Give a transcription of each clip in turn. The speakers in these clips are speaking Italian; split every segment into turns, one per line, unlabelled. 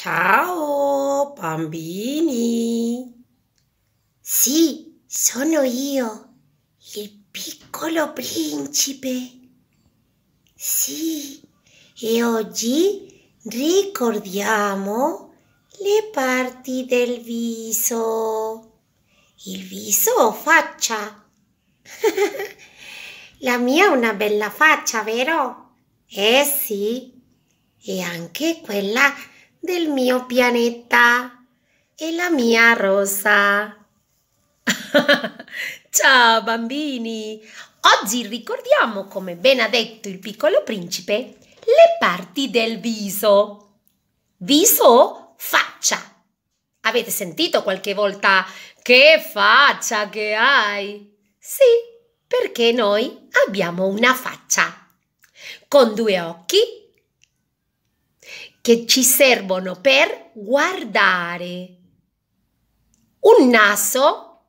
Ciao bambini! Sì, sono io, il piccolo principe. Sì, e oggi ricordiamo le parti del viso. Il viso o faccia? La mia è una bella faccia, vero? Eh sì, e anche quella del
mio pianeta e la mia rosa. Ciao bambini! Oggi ricordiamo, come ben ha detto il piccolo principe, le parti del viso. Viso, faccia. Avete sentito qualche volta che faccia che hai? Sì, perché noi abbiamo una faccia con due occhi che ci servono per guardare. Un naso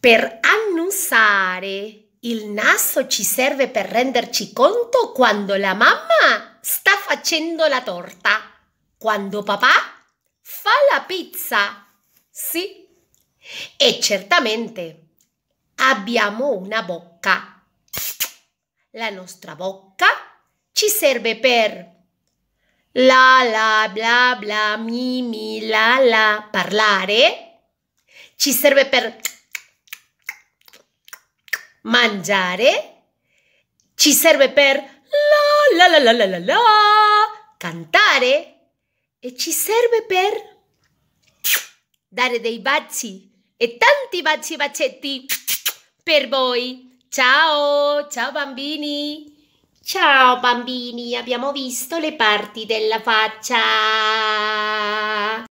per annusare. Il naso ci serve per renderci conto quando la mamma sta facendo la torta, quando papà fa la pizza. Sì. E certamente abbiamo una bocca la nostra bocca ci serve per la la bla bla mi mi la la parlare. Ci serve per mangiare. Ci serve per la la la la la la cantare e ci serve per dare dei baci e tanti baci bacetti per voi. Ciao, ciao bambini! Ciao bambini, abbiamo visto le parti della faccia.